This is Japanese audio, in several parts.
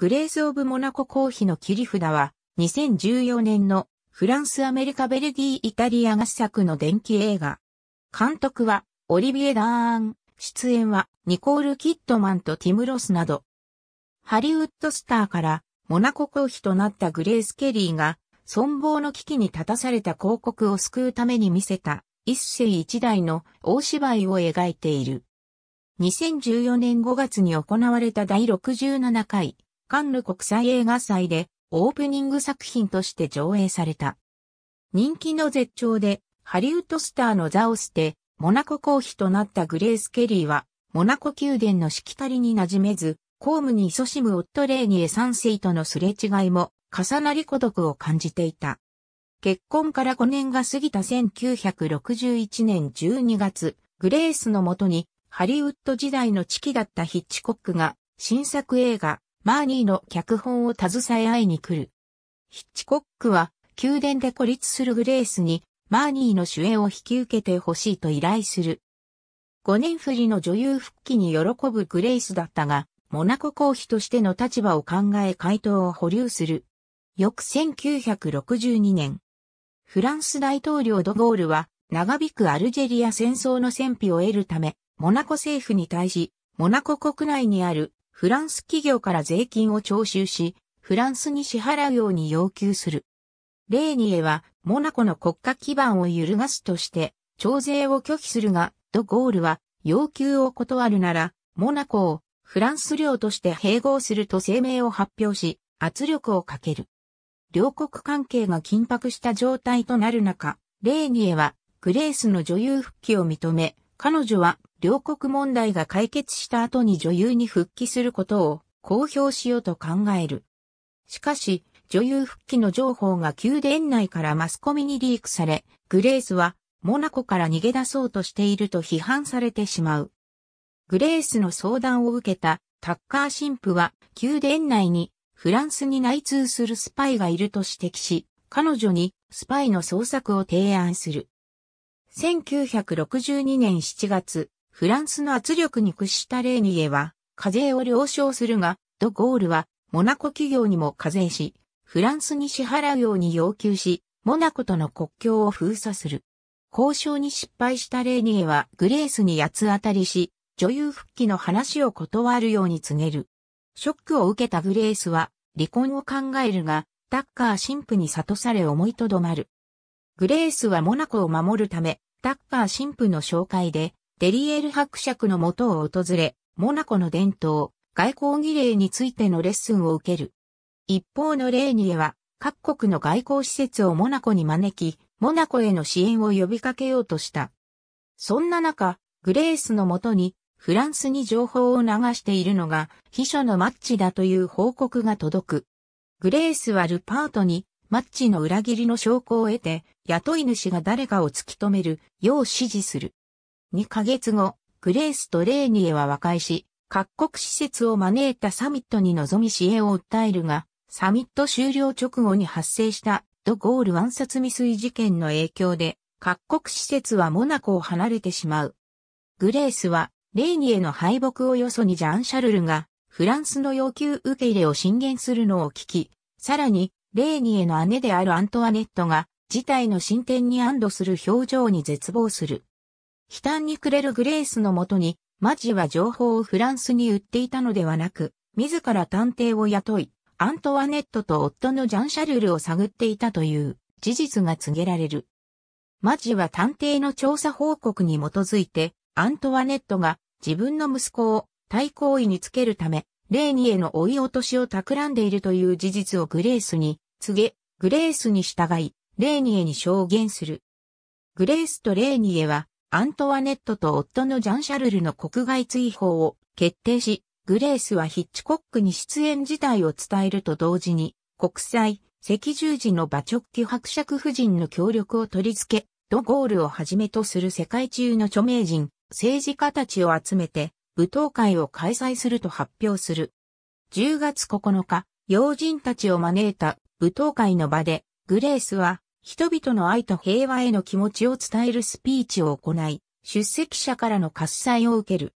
グレーズ・オブ・モナコ公費の切り札は、2014年のフランス・アメリカ・ベルギー・イタリア合作の電気映画。監督は、オリビエ・ダーン、出演は、ニコール・キットマンとティム・ロスなど。ハリウッドスターから、モナコ公費となったグレース・ケリーが、存亡の危機に立たされた広告を救うために見せた、一世一代の大芝居を描いている。2014年5月に行われた第67回カンヌ国際映画祭でオープニング作品として上映された。人気の絶頂でハリウッドスターの座を捨て、モナコ公妃となったグレース・ケリーは、モナコ宮殿のしきたりに馴染めず、公務に勤しむ夫レーニエ三世とのすれ違いも重なり孤独を感じていた。結婚から5年が過ぎた1961年12月、グレースのもとにハリウッド時代の知己だったヒッチコックが新作映画マーニーの脚本を携え会いに来る。ヒッチコックは、宮殿で孤立するグレースに、マーニーの主演を引き受けてほしいと依頼する。5年振りの女優復帰に喜ぶグレースだったが、モナコ公妃としての立場を考え回答を保留する。翌1962年、フランス大統領ドゴールは、長引くアルジェリア戦争の戦費を得るため、モナコ政府に対し、モナコ国内にあるフランス企業から税金を徴収し、フランスに支払うように要求する。レーニエは、モナコの国家基盤を揺るがすとして、徴税を拒否するが、ドゴールは、要求を断るなら、モナコをフランス領として併合すると声明を発表し、圧力をかける。両国関係が緊迫した状態となる中、レーニエは、グレースの女優復帰を認め、彼女は両国問題が解決した後に女優に復帰することを公表しようと考える。しかし、女優復帰の情報が宮殿内からマスコミにリークされ、グレースはモナコから逃げ出そうとしていると批判されてしまう。グレースの相談を受けたタッカー神父は宮殿内にフランスに内通するスパイがいると指摘し、彼女にスパイの捜索を提案する。1962年7月、フランスの圧力に屈したレーニエは、課税を了承するが、ド・ゴールは、モナコ企業にも課税し、フランスに支払うように要求し、モナコとの国境を封鎖する。交渉に失敗したレーニエはグレースに八つ当たりし、女優復帰の話を断るように告げる。ショックを受けたグレースは離婚を考えるが、タッカー神父に悟され思いとどまる。グレースはモナコを守るため、タッカー神父の紹介でデリエル伯爵の元を訪れ、モナコの伝統、外交儀礼についてのレッスンを受ける。一方のレーニエは、各国の外交施設をモナコに招き、モナコへの支援を呼びかけようとした。そんな中、グレースのもとに、フランスに情報を流しているのが、秘書のマッチだという報告が届く。グレースはルパートに、マッチの裏切りの証拠を得て、雇い主が誰かを突き止めるよう指示する。2ヶ月後、グレースとレーニエは和解し、各国施設を招いたサミットに臨み支援を訴えるが、サミット終了直後に発生したドゴール暗殺未遂事件の影響で、各国施設はモナコを離れてしまう。グレースは、レーニエの敗北をよそにジャン・シャルルが、フランスの要求受け入れを進言するのを聞き、さらに、レーニエの姉であるアントワネットが、事態の進展に安堵する表情に絶望する。悲嘆に暮れるグレースのもとに、マジは情報をフランスに売っていたのではなく、自ら探偵を雇い、アントワネットと夫のジャン・シャルルを探っていたという事実が告げられる。マジは探偵の調査報告に基づいて、アントワネットが自分の息子を対抗位につけるため、レーニエの追い落としを企んでいるという事実をグレースに告げ、グレースに従い、レーニエに証言する。グレースとレーニエはアントワネットと夫のジャン・シャルルの国外追放を決定し、グレースはヒッチコックに出演自体を伝えると同時に、国際、赤十字の馬直帰伯爵夫人の協力を取り付け、ドゴールをはじめとする世界中の著名人、政治家たちを集めて、舞踏会を開催すると発表する。10月9日、要人たちを招いた舞踏会の場で、グレースは人々の愛と平和への気持ちを伝えるスピーチを行い、出席者からの喝采を受ける。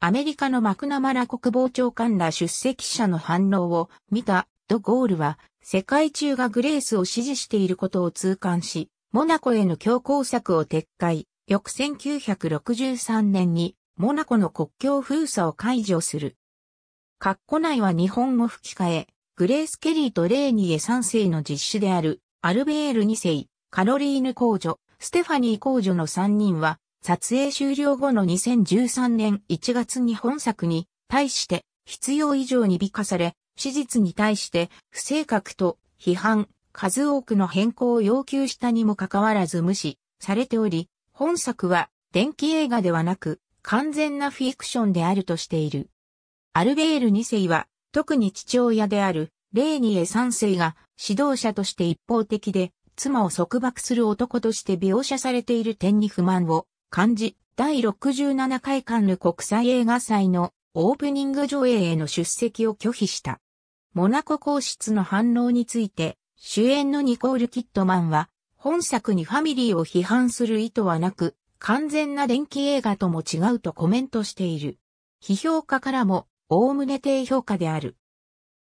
アメリカのマクナマラ国防長官ら出席者の反応を見たドゴールは世界中がグレースを支持していることを痛感し、モナコへの強硬策を撤回、翌1963年にモナコの国境封鎖を解除する。括弧内は日本語吹き替え、グレース・ケリーとレーニエ3世の実施であるアルベール2世、カロリーヌ公女、ステファニー公女の3人は、撮影終了後の2013年1月に本作に対して必要以上に美化され、史実に対して不正確と批判、数多くの変更を要求したにもかかわらず無視されており、本作は電気映画ではなく完全なフィクションであるとしている。アルベール2世は特に父親であるレーニエ三世が指導者として一方的で、妻を束縛する男として描写されている点に不満を感じ、第67回カンヌ国際映画祭のオープニング上映への出席を拒否した。モナコ皇室の反応について、主演のニコール・キットマンは、本作にファミリーを批判する意図はなく、完全な電気映画とも違うとコメントしている。批評家からも、おおむね低評価である。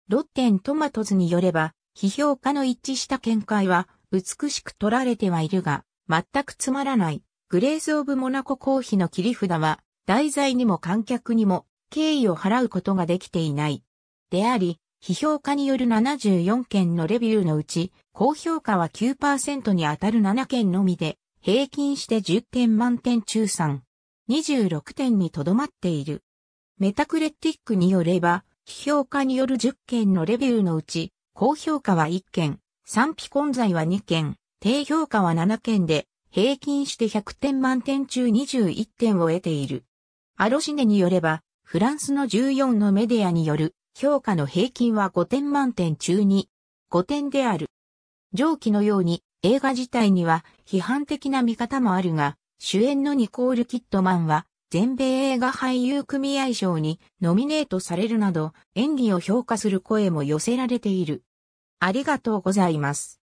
ロッテントマトズによれば、批評家の一致した見解は、美しく取られてはいるが、全くつまらない、グレーズ・オブ・モナコ公費の切り札は、題材にも観客にも、敬意を払うことができていない。であり、批評家による74件のレビューのうち、高評価は9%に当たる7件のみで、平均して10点満点中3、26点にとどまっている。メタクレティックによれば、批評家による10件のレビューのうち、高評価は1件、賛否混在は2件、低評価は7件で、平均して100点満点中21点を得ている。アロシネによれば、フランスの14のメディアによる評価の平均は5点満点中に5点である。上記のように映画自体には批判的な見方もあるが、主演のニコール・キットマンは全米映画俳優組合賞にノミネートされるなど演技を評価する声も寄せられている。ありがとうございます。